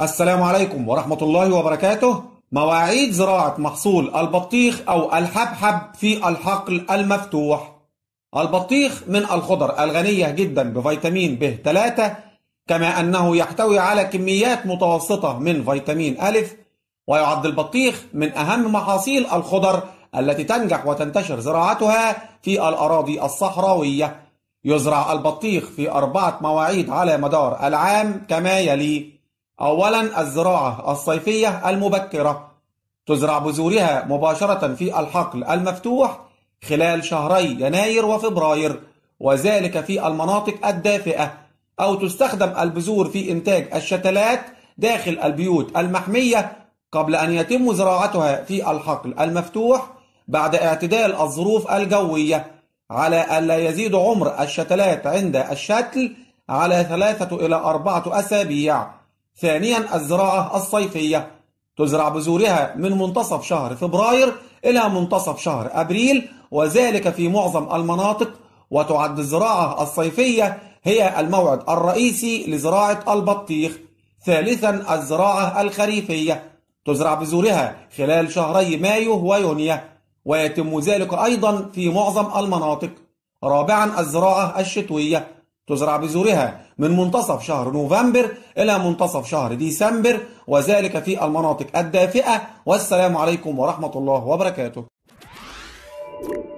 السلام عليكم ورحمة الله وبركاته مواعيد زراعة محصول البطيخ أو الحبحب في الحقل المفتوح البطيخ من الخضر الغنية جدا بفيتامين ب3 كما أنه يحتوي على كميات متوسطة من فيتامين أ ويعد البطيخ من أهم محاصيل الخضر التي تنجح وتنتشر زراعتها في الأراضي الصحراوية يزرع البطيخ في أربعة مواعيد على مدار العام كما يلي أولا الزراعة الصيفية المبكرة تزرع بذورها مباشرة في الحقل المفتوح خلال شهري يناير وفبراير وذلك في المناطق الدافئة أو تستخدم البذور في إنتاج الشتلات داخل البيوت المحمية قبل أن يتم زراعتها في الحقل المفتوح بعد اعتدال الظروف الجوية على ألا يزيد عمر الشتلات عند الشتل على ثلاثة إلى أربعة أسابيع ثانيا الزراعة الصيفية تزرع بذورها من منتصف شهر فبراير إلى منتصف شهر أبريل وذلك في معظم المناطق وتعد الزراعة الصيفية هي الموعد الرئيسي لزراعة البطيخ ثالثا الزراعة الخريفية تزرع بذورها خلال شهري مايو ويونيو ويتم ذلك أيضا في معظم المناطق رابعا الزراعة الشتوية تزرع بذورها من منتصف شهر نوفمبر إلى منتصف شهر ديسمبر وذلك في المناطق الدافئة والسلام عليكم ورحمة الله وبركاته